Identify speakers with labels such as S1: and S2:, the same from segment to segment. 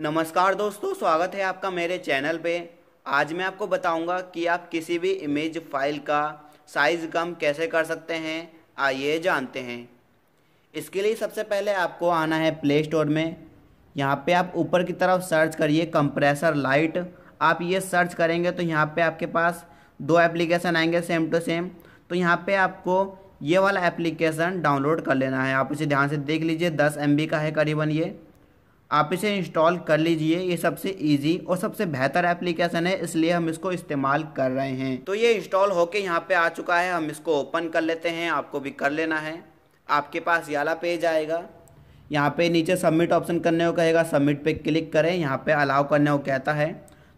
S1: नमस्कार दोस्तों स्वागत है आपका मेरे चैनल पे आज मैं आपको बताऊंगा कि आप किसी भी इमेज फाइल का साइज़ कम कैसे कर सकते हैं आइए जानते हैं इसके लिए सबसे पहले आपको आना है प्ले स्टोर में यहाँ पे आप ऊपर की तरफ सर्च करिए कंप्रेसर लाइट आप ये सर्च करेंगे तो यहाँ पे आपके पास दो एप्लीकेशन आएंगे सेम टू सेम तो यहाँ पर आपको ये वाला एप्लीकेशन डाउनलोड कर लेना है आप इसे ध्यान से देख लीजिए दस एम का है करीबन ये आप इसे इंस्टॉल कर लीजिए ये सबसे इजी और सबसे बेहतर एप्लीकेशन है इसलिए हम इसको इस्तेमाल कर रहे हैं तो ये इंस्टॉल होके यहाँ पे आ चुका है हम इसको ओपन कर लेते हैं आपको भी कर लेना है आपके पास याला पेज आएगा यहाँ पे नीचे सबमिट ऑप्शन करने को कहेगा सबमिट पे क्लिक करें यहाँ पे अलाउ करने को कहता है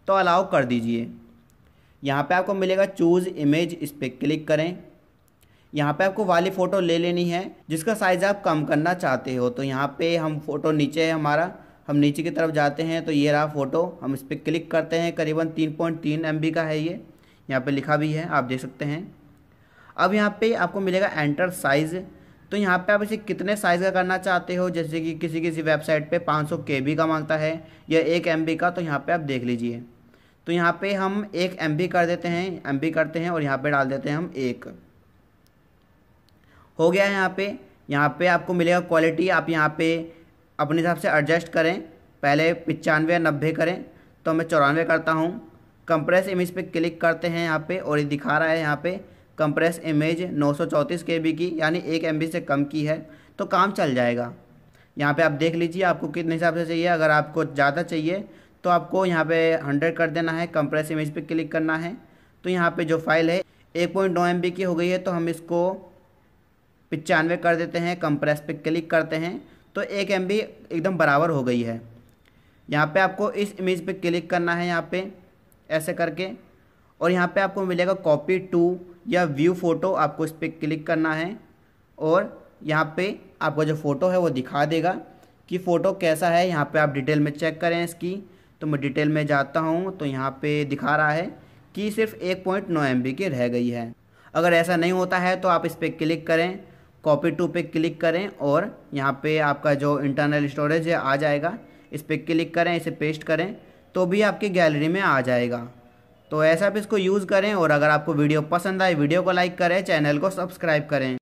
S1: तो अलाउ कर दीजिए यहाँ पर आपको मिलेगा चूज़ इमेज इस पर क्लिक करें यहाँ पे आपको वाली फ़ोटो ले लेनी है जिसका साइज़ आप कम करना चाहते हो तो यहाँ पे हम फ़ोटो नीचे है हमारा हम नीचे की तरफ जाते हैं तो ये रहा फ़ोटो हम इस पर क्लिक करते हैं करीबन तीन पॉइंट तीन एम बी का है ये यहाँ पे लिखा भी है आप देख सकते हैं अब यहाँ पे आपको मिलेगा एंटर साइज़ तो यहाँ पे आप इसे कितने साइज़ का करना चाहते हो जैसे कि किसी किसी वेबसाइट पे के बी का मांगता है या एक बी का तो यहाँ पे आप देख लीजिए तो यहाँ पे हम एक बी कर देते हैं बी करते हैं और यहाँ पे डाल देते हैं हम एक हो गया है यहाँ पे यहाँ पे आपको मिलेगा क्वालिटी आप यहाँ पे अपने हिसाब से एडजस्ट करें पहले पचानवे या नब्बे करें तो मैं चौरानवे करता हूँ कंप्रेस इमेज पे क्लिक करते हैं यहाँ पे और ये दिखा रहा है यहाँ पे कंप्रेस इमेज के बी की यानी एक एम से कम की है तो काम चल जाएगा यहाँ पर आप देख लीजिए आपको कितने हिसाब से चाहिए अगर आपको ज़्यादा चाहिए तो आपको यहाँ पे 100 कर देना है कंप्रेस इमेज पे क्लिक करना है तो यहाँ पे जो फाइल है एक पॉइंट नौ एम की हो गई है तो हम इसको पचानवे कर देते हैं कंप्रेस पे क्लिक करते हैं तो एक एम एकदम बराबर हो गई है यहाँ पे आपको इस इमेज पे क्लिक करना है यहाँ पे ऐसे करके और यहाँ पे आपको मिलेगा कॉपी टू या व्यू फ़ोटो आपको इस पर क्लिक करना है और यहाँ पे आपका जो फ़ोटो है वो दिखा देगा कि फ़ोटो कैसा है यहाँ पे आप डिटेल में चेक करें इसकी तो मैं डिटेल में जाता हूँ तो यहाँ पे दिखा रहा है कि सिर्फ एक पॉइंट नौ एम की रह गई है अगर ऐसा नहीं होता है तो आप इस पर क्लिक करें कॉपी टू पे क्लिक करें और यहाँ पे आपका जो इंटरनल स्टोरेज है आ जाएगा इस पर क्लिक करें इसे पेस्ट करें तो भी आपकी गैलरी में आ जाएगा तो ऐसा आप इसको यूज़ करें और अगर आपको वीडियो पसंद आए वीडियो को लाइक करें चैनल को सब्सक्राइब करें